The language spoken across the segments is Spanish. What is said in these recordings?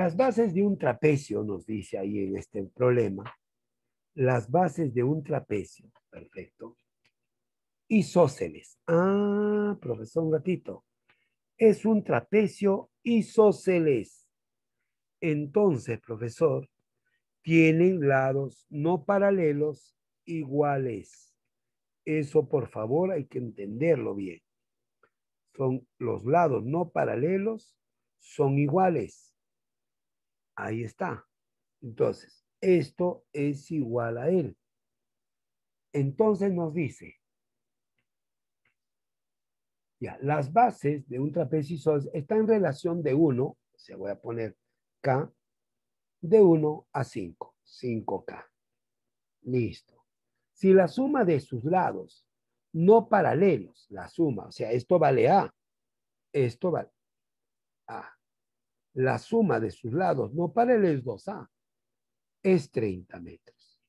Las bases de un trapecio, nos dice ahí en este problema, las bases de un trapecio, perfecto. Isósceles. Ah, profesor, Gatito, Es un trapecio isósceles. Entonces, profesor, tienen lados no paralelos iguales. Eso, por favor, hay que entenderlo bien. Son los lados no paralelos, son iguales. Ahí está. Entonces, esto es igual a él. Entonces nos dice, ya, las bases de un trapecio están en relación de 1, se voy a poner K, de 1 a 5, 5K. Listo. Si la suma de sus lados no paralelos, la suma, o sea, esto vale A, esto vale A, la suma de sus lados no para paralelos 2A es 30 metros.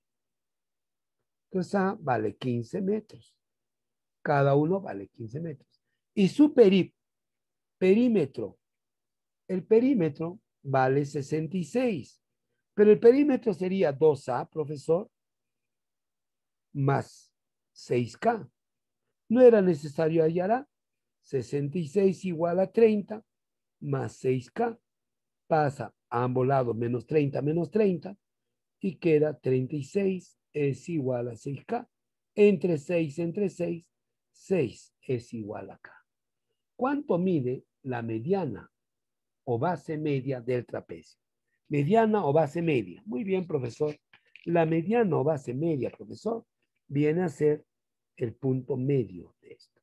Entonces A vale 15 metros. Cada uno vale 15 metros. Y su perímetro, el perímetro vale 66. Pero el perímetro sería 2A, profesor, más 6K. No era necesario hallar A. 66 igual a 30 más 6K pasa a ambos lados menos 30, menos 30, y queda 36 es igual a 6K. Entre 6, entre 6, 6 es igual a K. ¿Cuánto mide la mediana o base media del trapecio? Mediana o base media. Muy bien, profesor. La mediana o base media, profesor, viene a ser el punto medio de esto.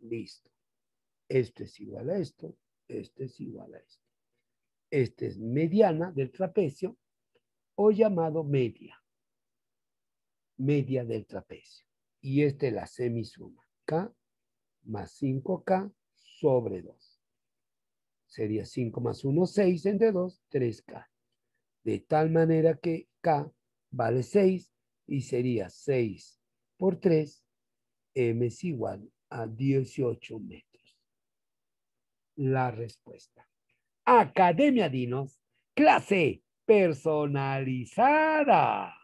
Listo. Esto es igual a esto este es igual a este. Este es mediana del trapecio o llamado media. Media del trapecio. Y esta es la semisuma. K más 5K sobre 2. Sería 5 más 1, 6 entre 2, 3K. De tal manera que K vale 6 y sería 6 por 3, M es igual a 18 metros la respuesta. Academia Dinos, clase personalizada.